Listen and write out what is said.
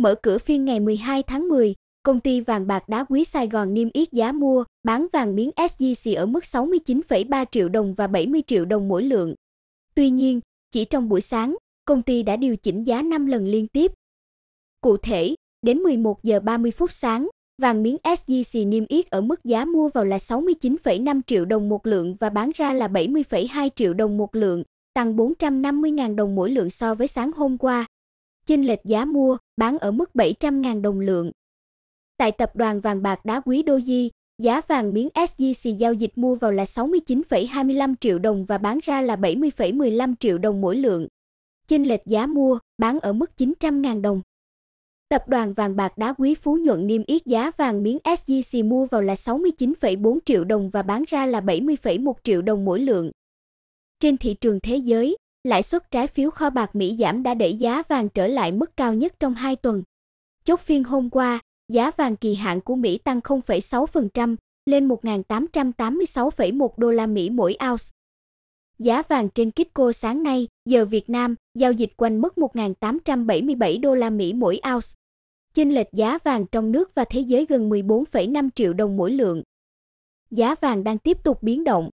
Mở cửa phiên ngày 12 tháng 10, công ty vàng bạc đá quý Sài Gòn niêm yết giá mua, bán vàng miếng SJC ở mức 69,3 triệu đồng và 70 triệu đồng mỗi lượng. Tuy nhiên, chỉ trong buổi sáng, công ty đã điều chỉnh giá 5 lần liên tiếp. Cụ thể, đến 11 giờ 30 phút sáng, vàng miếng SJC niêm yết ở mức giá mua vào là 69,5 triệu đồng một lượng và bán ra là 70,2 triệu đồng một lượng, tăng 450.000 đồng mỗi lượng so với sáng hôm qua. Chênh lệch giá mua, bán ở mức 700.000 đồng lượng. Tại tập đoàn vàng bạc đá quý Doji, giá vàng miếng SJC giao dịch mua vào là 69,25 triệu đồng và bán ra là 70,15 triệu đồng mỗi lượng. Chênh lệch giá mua, bán ở mức 900.000 đồng. Tập đoàn vàng bạc đá quý Phú Nhuận niêm yết giá vàng miếng SJC mua vào là 69,4 triệu đồng và bán ra là 70,1 triệu đồng mỗi lượng. Trên thị trường thế giới, lãi suất trái phiếu kho bạc Mỹ giảm đã đẩy giá vàng trở lại mức cao nhất trong 2 tuần. Chốt phiên hôm qua, giá vàng kỳ hạn của Mỹ tăng 0,6% lên 1.886,1 đô la Mỹ mỗi ounce. Giá vàng trên Kitco sáng nay, giờ Việt Nam, giao dịch quanh mức 1.877 đô la Mỹ mỗi ounce. Chênh lệch giá vàng trong nước và thế giới gần 14,5 triệu đồng mỗi lượng. Giá vàng đang tiếp tục biến động,